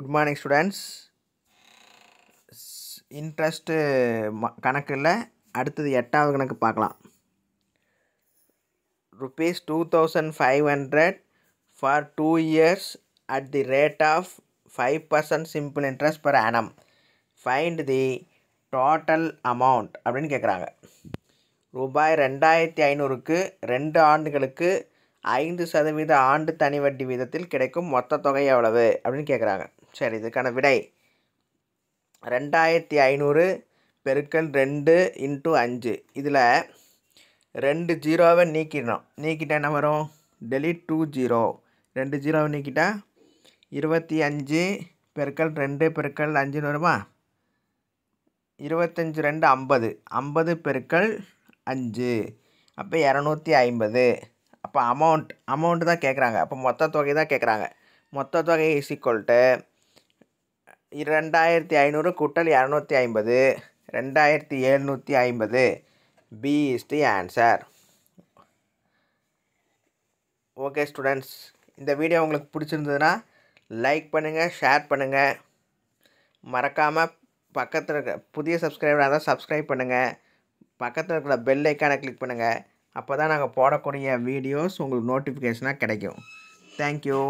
good morning students interest ம கணக்கில் அடுத்தது எட்டாவது கணக்கு பார்க்கலாம் rupees two thousand five hundred for two years at the rate of five percent simple interest per annum find the total amount அப்படின்னு கேட்குறாங்க ரூபாய் ரெண்டாயிரத்தி ஐநூறுக்கு ரெண்டு ஆண்டுகளுக்கு ஐந்து சதவீத ஆண்டு தனி வட்டி வீதத்தில் கிடைக்கும் மொத்த தொகை எவ்வளவு அப்படின்னு கேட்குறாங்க சரி இதுக்கான விடை ரெண்டாயிரத்தி ஐநூறு பெருக்கல் ரெண்டு இன்ட்டு அஞ்சு இதில் ரெண்டு ஜீரோவை நீக்கிடணும் நீக்கிட்டால் என்ன வரும் டெலிட் டூ ஜீரோ ரெண்டு ஜீரோவை நீக்கிட்டால் இருபத்தி அஞ்சு பெருக்கல் ரெண்டு பெருக்கல் அஞ்சுன்னு வருமா இருபத்தஞ்சி ரெண்டு ஐம்பது ஐம்பது பெருக்கல் அஞ்சு அப்போ இரநூத்தி ஐம்பது அப்போ அமௌண்ட் அமௌண்ட்டு தான் கேட்குறாங்க அப்போ மொத்த தொகை தான் கேட்குறாங்க மொத்த தொகை இஸ் ரெண்டாயிரத்தி ஐநூறு கூட்டல் இரநூத்தி ஐம்பது ரெண்டாயிரத்தி எழுநூற்றி ஐம்பது B is the answer okay students இந்த வீடியோ உங்களுக்கு பிடிச்சிருந்ததுன்னா லைக் பண்ணுங்கள் ஷேர் பண்ணுங்கள் மறக்காமல் பக்கத்தில் இருக்க புதிய சப்ஸ்கிரைபராக தான் சப்ஸ்கிரைப் பண்ணுங்கள் பக்கத்தில் இருக்கிற பெல் ஐக்கானை கிளிக் பண்ணுங்கள் அப்போ தான் நாங்கள் போடக்கூடிய வீடியோஸ் உங்களுக்கு நோட்டிஃபிகேஷனாக கிடைக்கும் தேங்க்யூ